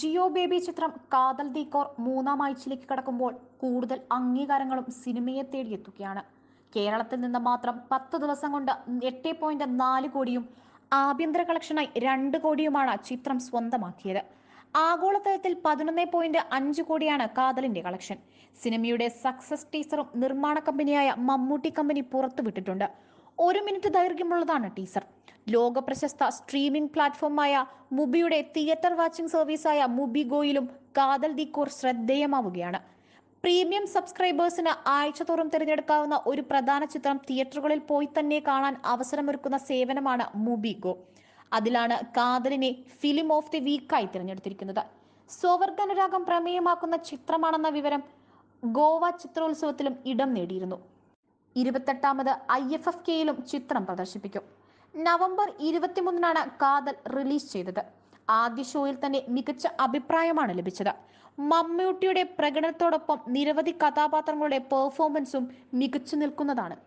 Jio baby ചിത്രം കാതൽ the core മൂന്നാം ആഴ്ചയിലേക്ക് കടക്കുമ്പോൾ കൂടുതൽ അംഗീകാരങ്ങളും സിനിമയെ തേടിയെത്തുകയാണ് കേരളത്തിൽ നിന്ന് മാത്രം പത്ത് ദിവസം കൊണ്ട് എട്ട് പോയിന്റ് നാല് കോടിയും ആഭ്യന്തര കളക്ഷനായി രണ്ട് കോടിയുമാണ് ചിത്രം സ്വന്തമാക്കിയത് ആഗോളതലത്തിൽ പതിനൊന്ന് പോയിന്റ് അഞ്ച് കോടിയാണ് കാതലിന്റെ കളക്ഷൻ സിനിമയുടെ സക്സസ് ടീസറും നിർമ്മാണ കമ്പനിയായ മമ്മൂട്ടി കമ്പനി പുറത്തുവിട്ടിട്ടുണ്ട് ഒരു മിനിറ്റ് ദൈർഘ്യമുള്ളതാണ് ടീസർ ലോകപ്രശസ്ത സ്ട്രീമിംഗ് പ്ലാറ്റ്ഫോമായ മുബിയുടെ തിയേറ്റർ വാച്ചിംഗ് സർവീസായ ഗോയിലും കാതൽ ദിക്കൂർ ശ്രദ്ധേയമാവുകയാണ് പ്രീമിയം സബ്സ്ക്രൈബേഴ്സിന് ആഴ്ചതോറും തിരഞ്ഞെടുക്കാവുന്ന ഒരു പ്രധാന ചിത്രം തിയേറ്ററുകളിൽ പോയി തന്നെ കാണാൻ അവസരമൊരുക്കുന്ന സേവനമാണ് ഗോ അതിലാണ് കാതലിനെ ഫിലിം ഓഫ് ദി വീക്കായി തിരഞ്ഞെടുത്തിരിക്കുന്നത് സ്വവർഗനുരാഗം പ്രമേയമാക്കുന്ന ചിത്രമാണെന്ന വിവരം ഗോവ ചിത്രോത്സവത്തിലും ഇടം നേടിയിരുന്നു ഇരുപത്തെട്ടാമത് ഐ എഫ് എഫ് കെയിലും ചിത്രം പ്രദർശിപ്പിക്കും നവംബർ ഇരുപത്തിമൂന്നിനാണ് കാതൽ റിലീസ് ചെയ്തത് ആദ്യ ഷോയിൽ തന്നെ മികച്ച അഭിപ്രായമാണ് ലഭിച്ചത് മമ്മൂട്ടിയുടെ പ്രകടനത്തോടൊപ്പം നിരവധി കഥാപാത്രങ്ങളുടെ പെർഫോമൻസും മികച്ചു നിൽക്കുന്നതാണ്